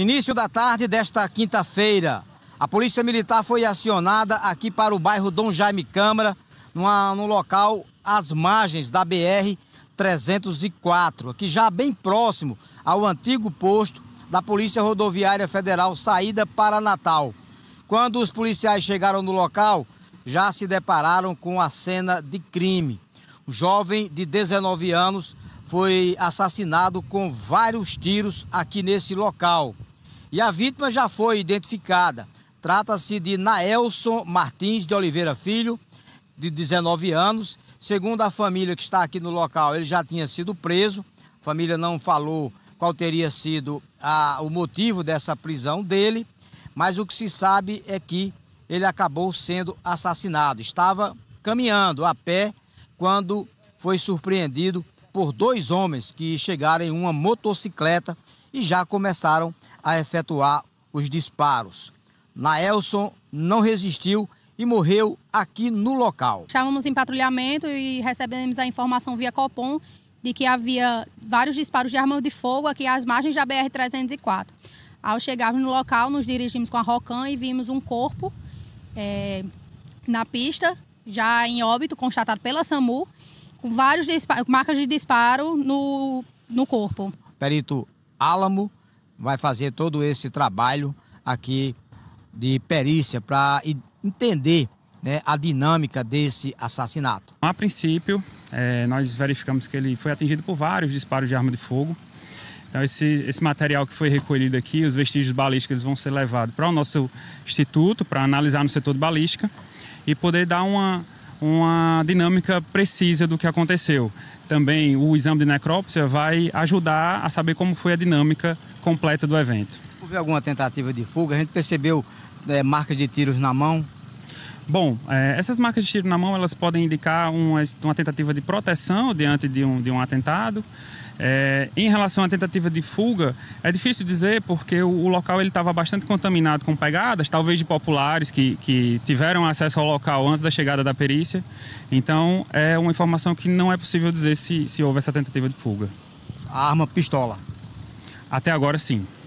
Início da tarde desta quinta-feira, a Polícia Militar foi acionada aqui para o bairro Dom Jaime Câmara, numa, local às margens da BR-304, aqui já bem próximo ao antigo posto da Polícia Rodoviária Federal, saída para Natal. Quando os policiais chegaram no local, já se depararam com a cena de crime. O jovem de 19 anos foi assassinado com vários tiros aqui nesse local e a vítima já foi identificada. Trata-se de Naelson Martins de Oliveira Filho, de 19 anos. Segundo a família que está aqui no local, ele já tinha sido preso. A família não falou qual teria sido a, o motivo dessa prisão dele, mas o que se sabe é que ele acabou sendo assassinado. Estava caminhando a pé quando foi surpreendido por dois homens que chegaram em uma motocicleta e já começaram a efetuar os disparos. Naelson não resistiu e morreu aqui no local. Estávamos em patrulhamento e recebemos a informação via Copom de que havia vários disparos de arma de fogo aqui às margens da BR-304. Ao chegarmos no local, nos dirigimos com a ROCAN e vimos um corpo é, na pista, já em óbito, constatado pela SAMU, com várias marcas de disparo no, no corpo. Perito Álamo vai fazer todo esse trabalho aqui de perícia para entender né, a dinâmica desse assassinato. A princípio, é, nós verificamos que ele foi atingido por vários disparos de arma de fogo. Então, esse, esse material que foi recolhido aqui, os vestígios balísticos, eles vão ser levados para o nosso instituto para analisar no setor de balística e poder dar uma uma dinâmica precisa do que aconteceu. Também o exame de necrópsia vai ajudar a saber como foi a dinâmica completa do evento. Houve alguma tentativa de fuga? A gente percebeu é, marcas de tiros na mão? Bom, é, essas marcas de tiro na mão elas podem indicar uma, uma tentativa de proteção diante de um, de um atentado. É, em relação à tentativa de fuga, é difícil dizer porque o, o local ele estava bastante contaminado com pegadas, talvez de populares que, que tiveram acesso ao local antes da chegada da perícia. Então, é uma informação que não é possível dizer se, se houve essa tentativa de fuga. A arma pistola? Até agora, sim.